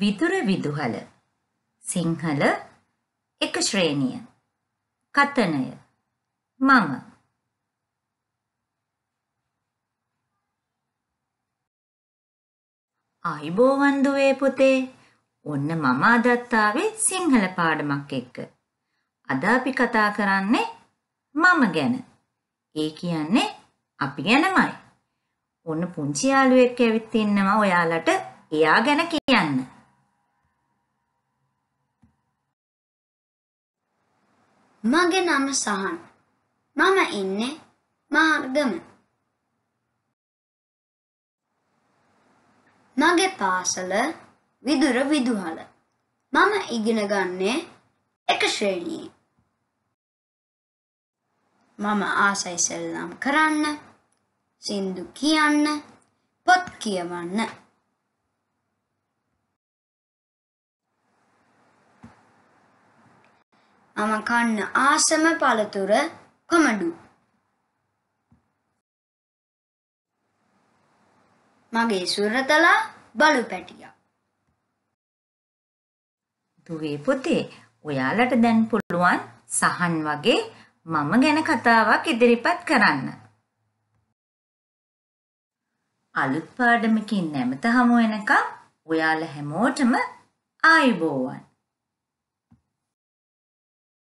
විදුර විදුහල සිංහල එක ශ්‍රේණිය කතනය මම අයිබෝවන් දුවේ පුතේ ඔන්න මම අදත්තාවේ සිංහල පාඩමක් එක්ක අද අපි කතා කරන්නේ මම ගැන ඒ කියන්නේ අපි ගැනමයි ඔන්න පුංචි යාළුවෙක් ඇවිත් ඉන්නවා ඔයාලට එයා ගැන කියන්න මගේ නම සහන්. මම ඉන්නේ මාර්ගම. මගේ පාසල විදුර විදුහල. මම ඉගෙන ගන්නේ එක ශ්‍රේණියේ. මම ආසයි සෙල්ලම් කරන්න, සින්දු කියන්න, පොත් කියවන්න. මම කන්න ආසම පළතුර කොමඩු. මගේ සුරතලා බලු පැටියා. දුවේ පුතේ ඔයාලට දැන් පුළුවන් සහන් වගේ මම ගැන කතාවක් ඉදිරිපත් කරන්න. අලුත් පාඩමකින් නැමත හමු වෙනකම් ඔයාලා හැමෝටම ආයුබෝවන්.